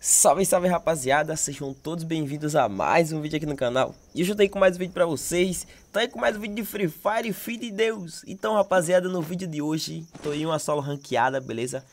Salve, salve rapaziada, sejam todos bem-vindos a mais um vídeo aqui no canal E hoje eu tô aí com mais um vídeo pra vocês, tô aí com mais um vídeo de Free Fire, filho de Deus Então rapaziada, no vídeo de hoje, tô em uma solo ranqueada, beleza?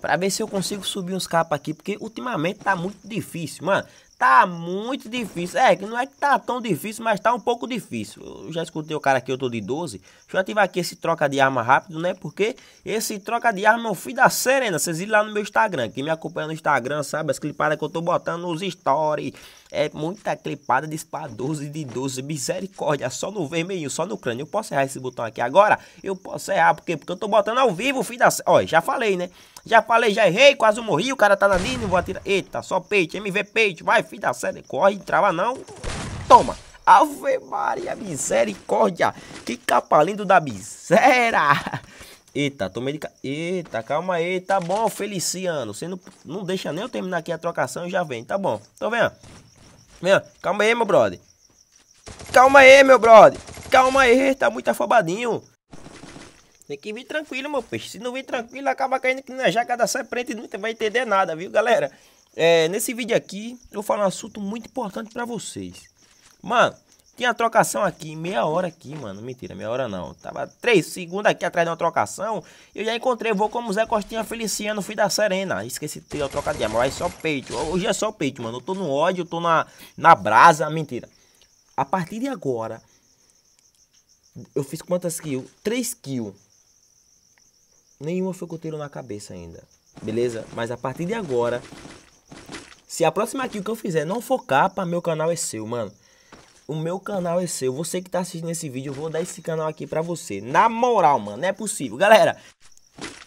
Pra ver se eu consigo subir uns capas aqui, porque ultimamente tá muito difícil, mano Tá muito difícil. É, que não é que tá tão difícil, mas tá um pouco difícil. Eu já escutei o cara aqui, eu tô de 12. Deixa eu ativar aqui esse troca de arma rápido, né? Porque esse troca de arma é fui filho da serena. Vocês viram lá no meu Instagram. Quem me acompanha no Instagram sabe as clipadas que eu tô botando nos stories. É muita clipada de spa 12 de 12. Misericórdia. Só no vermelho, só no crânio. Eu posso errar esse botão aqui agora? Eu posso errar. Por quê? Porque eu tô botando ao vivo, fui da... Ó, já falei, né? Já falei, já errei, quase morri. O cara tá na linha, não vou atirar. Eita, só peixe. MV peixe, Vai, filho da série, corre, trava não. Toma. Ave Maria, misericórdia. Que capa lindo da miséria. Eita, tomei de... Eita, calma aí, tá bom, Feliciano. Você não, não deixa nem eu terminar aqui a trocação e já vem, tá bom. Então vem, vem, calma aí, meu brother. Calma aí, meu brother. Calma aí, tá muito afobadinho. Tem que vir tranquilo, meu peixe. Se não vir tranquilo, acaba caindo que na jaca da serpente e nunca vai entender nada, viu, galera? É, nesse vídeo aqui, eu vou falar um assunto muito importante para vocês. Mano, tinha trocação aqui, meia hora aqui, mano. Mentira, meia hora não. Tava três segundos aqui atrás de uma trocação. Eu já encontrei vou como Zé Costinha Feliciano, fui da Serena. Esqueci de ter a amor, mas é só peito. Hoje é só peito, mano. Eu tô no ódio, eu tô na, na brasa. Mentira. A partir de agora, eu fiz quantas kills? Três kills nenhuma foi com o tiro na cabeça ainda. Beleza? Mas a partir de agora, se a próxima aqui que eu fizer não for capa, meu canal é seu, mano. O meu canal é seu. Você que tá assistindo esse vídeo, eu vou dar esse canal aqui pra você. Na moral, mano, não é possível. Galera,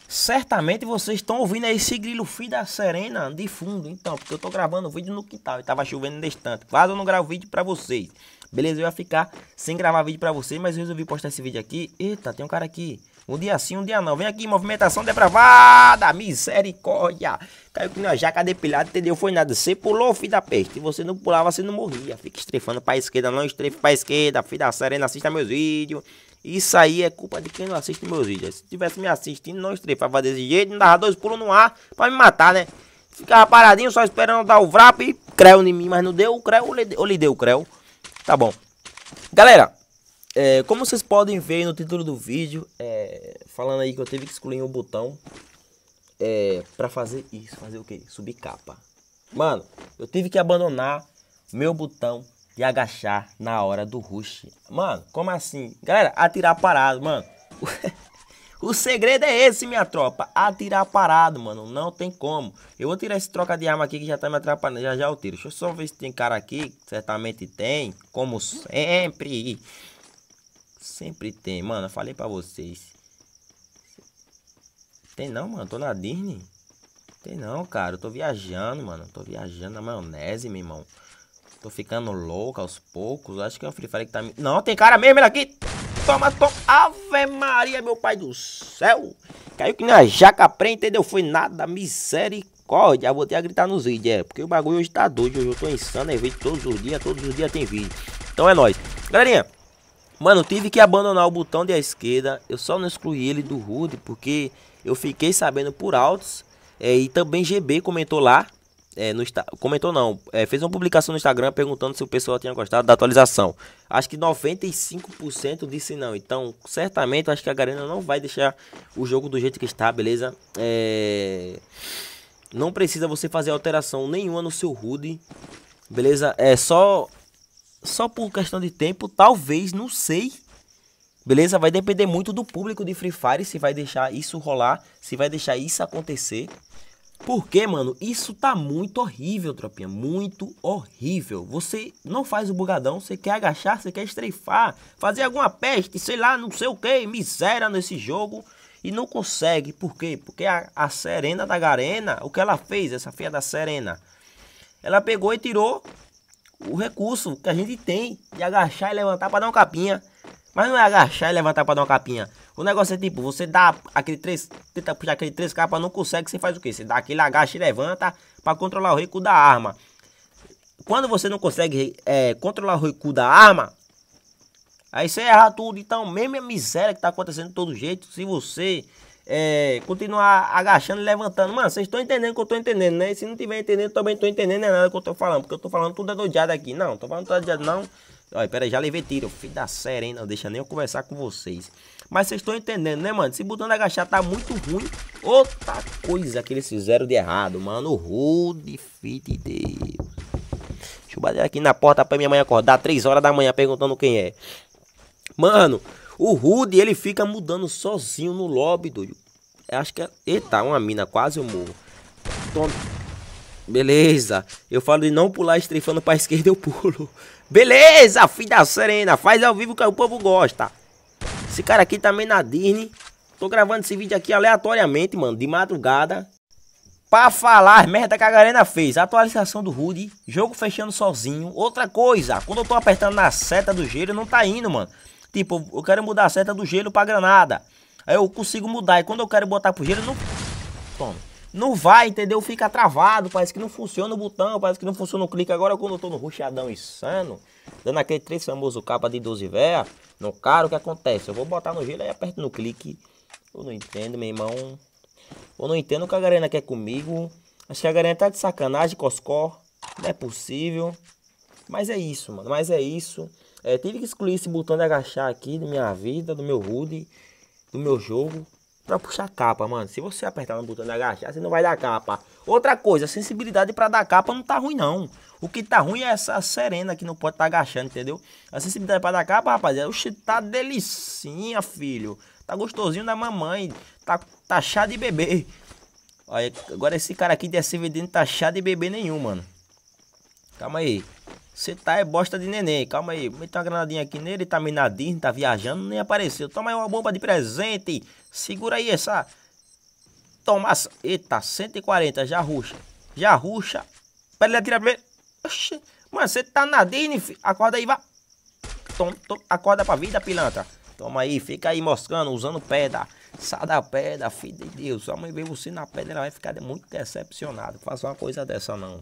certamente vocês estão ouvindo esse grilo fio da serena de fundo. Então, porque eu tô gravando o vídeo no quintal e tava chovendo distante. Quase eu não gravo vídeo pra vocês. Beleza? Eu ia ficar sem gravar vídeo pra vocês, mas eu resolvi postar esse vídeo aqui. Eita, tem um cara aqui. Um dia sim, um dia não. Vem aqui, movimentação depravada. Misericórdia. Caiu com uma jaca depilada, entendeu? Foi nada. Você pulou, filho da peste. Você não pulava, você não morria. Fica estrefando pra esquerda, não estrefe pra esquerda. Filho da serena, assista meus vídeos. Isso aí é culpa de quem não assiste meus vídeos. Se tivesse me assistindo, não estrefava desse jeito. Não dava dois pulos no ar pra me matar, né? Ficava paradinho, só esperando dar o vrap e creu em mim. Mas não deu o creu, ou lhe deu o creu. Tá bom. Galera, é, como vocês podem ver no título do vídeo, é, falando aí que eu tive que escolher um botão é, para fazer isso, fazer o que? Subir capa. Mano, eu tive que abandonar meu botão de agachar na hora do rush. Mano, como assim? Galera, atirar parado, mano. o segredo é esse, minha tropa. Atirar parado, mano. Não tem como. Eu vou tirar esse troca de arma aqui que já tá me atrapalhando. Já já eu tiro. Deixa eu só ver se tem cara aqui. Certamente tem. Como sempre. Sempre tem, mano. Eu falei pra vocês. Tem não, mano. Tô na Disney. Tem não, cara. Eu tô viajando, mano. Tô viajando na maionese, meu irmão. Tô ficando louco aos poucos. Acho que é o Free Fire que tá me. Não, tem cara mesmo, ele aqui. Toma, toma. Ave Maria, meu pai do céu. Caiu que na jaca preta, entendeu? Foi nada, misericórdia. Eu vou ter a gritar nos vídeos, é. Porque o bagulho hoje tá doido. Hoje eu tô insano, é vídeo todos os dias. Todos os dias tem vídeo. Então é nóis. Galerinha. Mano, tive que abandonar o botão de esquerda. Eu só não excluí ele do HUD porque eu fiquei sabendo por altos. É, e também GB comentou lá. É, no, comentou não, é, fez uma publicação no Instagram perguntando se o pessoal tinha gostado da atualização. Acho que 95% disse não. Então, certamente, acho que a Garena não vai deixar o jogo do jeito que está, beleza? É... Não precisa você fazer alteração nenhuma no seu HUD, beleza? É só só por questão de tempo, talvez, não sei. Beleza? Vai depender muito do público de Free Fire se vai deixar isso rolar, se vai deixar isso acontecer. Porque, mano, isso tá muito horrível, tropinha. Muito horrível. Você não faz o bugadão, você quer agachar, você quer estreifar, fazer alguma peste, sei lá, não sei o que, miséria nesse jogo. E não consegue. Por quê? Porque a, a Serena da Garena, o que ela fez, essa feia da Serena? Ela pegou e tirou o recurso que a gente tem de agachar e levantar para dar uma capinha. Mas não é agachar e levantar para dar uma capinha. O negócio é tipo, você dá aquele três tenta puxar aquele três capas, não consegue, você faz o quê? Você dá aquele agacha e levanta para controlar o recuo da arma. Quando você não consegue é, controlar o recuo da arma, aí você erra tudo. Então, mesmo a miséria que tá acontecendo de todo jeito, se você é, continuar agachando e levantando. Mano, vocês estão entendendo o que eu estou entendendo, né? E se não tiver entendendo, também estou entendendo é nada que eu estou falando, porque eu estou falando tudo adoidado aqui. Não, estou falando tudo adoidado, não. Olha, pera, já levei tiro, filho da série, hein? Não deixa nem eu conversar com vocês. Mas vocês estão entendendo, né, mano? Se botando agachar tá muito ruim. Outra coisa que eles fizeram de errado, mano. Rude, filho de Deus. Deixa eu bater aqui na porta pra minha mãe acordar. 3 horas da manhã perguntando quem é. Mano, o Rude, ele fica mudando sozinho no lobby, doido. Acho que é... Eita, uma mina, quase eu morro. Toma. Beleza. Eu falo de não pular estrefando pra esquerda, eu pulo. Beleza, filho da Serena. Faz ao vivo que o povo gosta. Esse cara aqui também tá na Disney. Tô gravando esse vídeo aqui aleatoriamente, mano. De madrugada. Pra falar as merda que a Garena fez. Atualização do Rude. Jogo fechando sozinho. Outra coisa. Quando eu tô apertando na seta do gelo, não tá indo, mano. Tipo, eu quero mudar a seta do gelo pra granada. Aí eu consigo mudar. E quando eu quero botar pro gelo, não... Toma. Não vai, entendeu? Fica travado, parece que não funciona o botão, parece que não funciona o clique. Agora quando eu tô no ruxadão insano, dando aquele três famoso capa de 12 véia, no cara, o que acontece? Eu vou botar no gelo e aperto no clique. Eu não entendo, meu irmão. Eu não entendo o que a Garena quer comigo. Acho que a Garena tá de sacanagem, Coscó. Não é possível. Mas é isso, mano. Mas é isso. É, tive que excluir esse botão de agachar aqui da minha vida, do meu HUD, do meu jogo, pra puxar capa, mano. Se você apertar no botão de agachar, você não vai dar capa. Outra coisa, a sensibilidade pra dar capa não tá ruim, não. O que tá ruim é essa serena que não pode tá agachando, entendeu? A sensibilidade pra dar capa, rapaziada, é, oxe, tá delicinha, filho. Tá gostosinho da mamãe, tá, tá chá de bebê. Olha, agora esse cara aqui de SVD não tá chá de bebê nenhum, mano. Calma aí. Você tá é bosta de neném. Calma aí. Mete uma granadinha aqui nele. Tá minadinho, tá viajando, nem apareceu. Toma aí uma bomba de presente. Segura aí essa. Toma. Eita, 140. Já ruxa. Já ruxa. Pera, ele atira primeiro. Oxi. Mano, você tá na Disney, filho. Acorda aí, vá. Tom, tom, acorda pra vida, pilantra. Toma aí, fica aí moscando, usando pedra. Sai da pedra, filho de Deus. Sua mãe vê você na pedra, ela vai ficar muito decepcionada. Faça uma coisa dessa, não.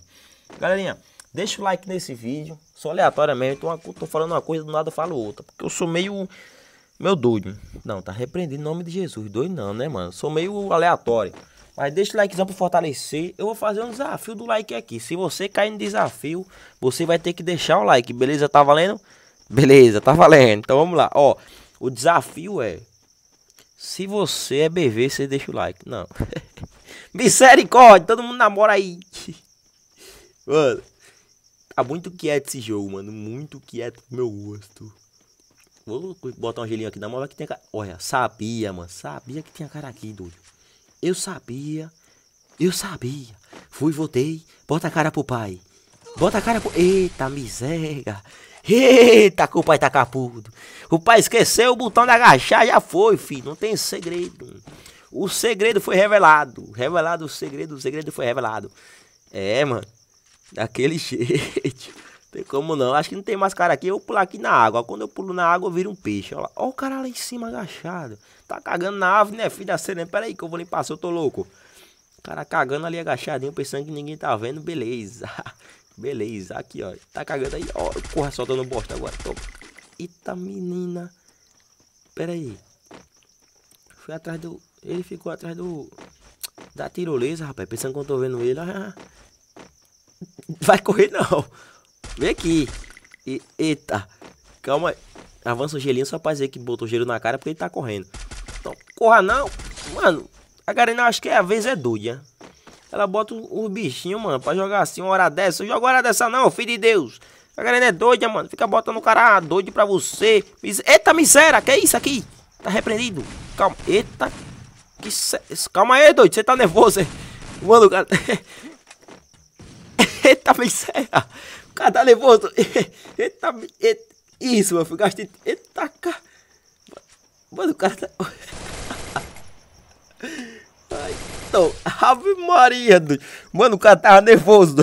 Galerinha. Deixa o like nesse vídeo. Sou aleatoriamente, tô, tô falando uma coisa, do nada eu falo outra. Porque eu sou meio. Meu doido. Não, tá repreendido em nome de Jesus. Doido não, né, mano? Sou meio aleatório. Mas deixa o likezão pra fortalecer. Eu vou fazer um desafio do like aqui. Se você cair no desafio, você vai ter que deixar o like. Beleza? Tá valendo? Beleza, tá valendo. Então vamos lá. Ó, o desafio é. Se você é BV, você deixa o like. Não. Misericórdia, todo mundo namora aí. mano. Tá muito quieto é esse jogo, mano. Muito quieto é pro meu gosto. Vou botar um gelinho aqui na mão, que tem cara. Olha, sabia, mano. Sabia que tinha cara aqui, doido. Eu sabia. Eu sabia. Fui, voltei. Bota a cara pro pai. Bota a cara pro. Eita, miséria. Eita, que o pai tá capudo. O pai esqueceu o botão de agachar, já foi, filho. Não tem segredo. O segredo foi revelado. Revelado o segredo, o segredo foi revelado. É, mano. Daquele jeito. tem como não. Acho que não tem mais cara aqui. Eu vou pular aqui na água. Quando eu pulo na água, eu viro um peixe. Olha lá. Olha o cara lá em cima agachado. Tá cagando na ave, né, filho da cena. Pera aí que eu vou limpar, se eu tô louco. O cara cagando ali agachadinho, pensando que ninguém tá vendo. Beleza. Beleza. Aqui, ó. Tá cagando aí. Ó, corra soltando bosta agora. Toma. Eita, menina. Pera aí. Fui atrás do... Ele ficou atrás do... Da tirolesa, rapaz. Pensando que eu tô vendo ele. Ah, vai correr não. Vem aqui. E, eita. Calma aí. Avança o gelinho só pra dizer que botou gelo na cara porque ele tá correndo. Então, corra não. Mano, a Garena acho que é a vez é doida. Ela bota os bichinhos, mano, pra jogar assim uma hora dessa. Não joga hora dessa não, filho de Deus. A Garena é doida, mano. Fica botando o cara doido pra você. Eita, miséria. Que é isso aqui? Tá repreendido. Calma. Eita. Que se... Calma aí, doido. Você tá nervoso, hein? É? Mano, cara... Eita, miséria. O cara tá nervoso. Eita, eita. Isso, meu filho. Gastei. Eita, cara. Mano, o cara tá... Ai, então, Ave Maria, Mano, o cara tava nervoso,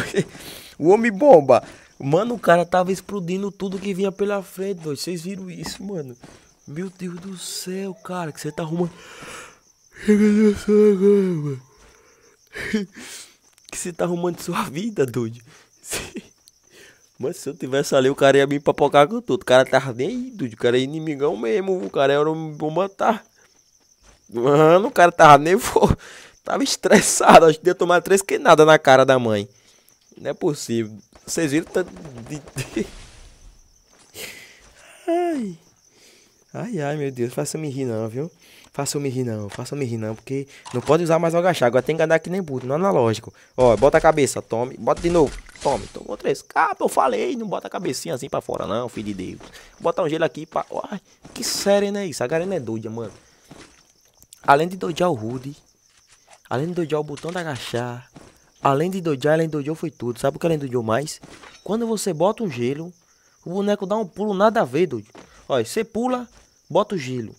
O homem bomba. Mano, o cara tava explodindo tudo que vinha pela frente, Vocês viram isso, mano? Meu Deus do céu, cara, que você tá arrumando. Meu Deus do céu, mano que você tá arrumando sua vida, doido? Mas se eu tivesse ali, o cara ia me papocar com tudo. O cara tava tá nem aí, doido. O cara é inimigão mesmo. O cara é era um bom matar. Tá. Mano, o cara tava nervoso. Tava estressado. Acho que ia tomar três que nada na cara da mãe. Não é possível. Vocês viram tanto. Ai. Ai, ai, meu Deus. Faça me rir, não, viu? Façam-me rir não, façam-me rir não, porque não pode usar mais o agachar. Agora tem que andar que nem burro, não é analógico. Ó, bota a cabeça, tome, bota de novo, tome, tomou três. Capa, eu falei, não bota a cabecinha assim pra fora não, filho de Deus. Bota um gelo aqui pra... Ai, que sério, né, isso? A não é doida, mano. Além de doidar o Rude, além de doidar o botão de agachar, além de doidar, além de doidar foi tudo. Sabe o que além doideou mais? Quando você bota um gelo, o boneco dá um pulo nada a ver, doido. Ó, você pula, bota o gelo.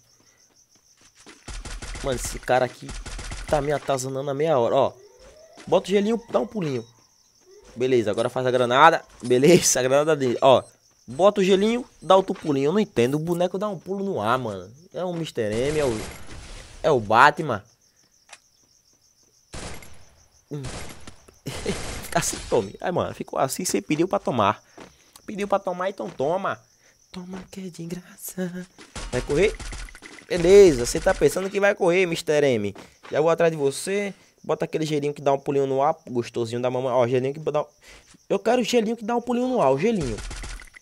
Mano, esse cara aqui tá me atazanando a meia hora, ó. Bota o gelinho, dá um pulinho. Beleza, agora faz a granada. Beleza, a granada dele, ó. Bota o gelinho, dá outro pulinho. Eu não entendo, o boneco dá um pulo no ar, mano. É um Mr. M, é o... É o Batman. Hum. assim, tome. Aí, mano, ficou assim, você pediu pra tomar. Pediu pra tomar, então toma. Toma que é de graça. Vai correr. Beleza, você tá pensando que vai correr, Mr. M. Já vou atrás de você. Bota aquele gelinho que dá um pulinho no ar, gostosinho da mamãe. Ó, gelinho que dá um... Eu quero o gelinho que dá um pulinho no ar, o gelinho.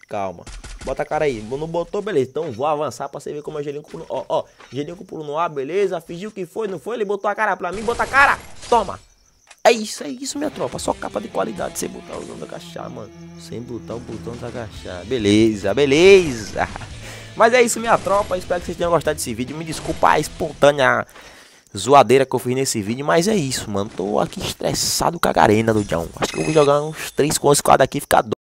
Calma. Bota a cara aí. Não botou, beleza. Então vou avançar pra você ver como é gelinho com pulo. Ó, ó. Gelinho com pulo no ar, beleza. Fingiu que foi, não foi? Ele botou a cara pra mim, bota a cara. Toma. É isso, é isso, minha tropa. Só capa de qualidade sem botar o botão da agachar, mano. Sem botar o botão da agachar. Beleza, beleza. Mas é isso, minha tropa. Espero que vocês tenham gostado desse vídeo. Me desculpa a espontânea zoadeira que eu fiz nesse vídeo, mas é isso, mano. Tô aqui estressado com a arena do John. Acho que eu vou jogar uns 3 com 4 aqui e ficar doido.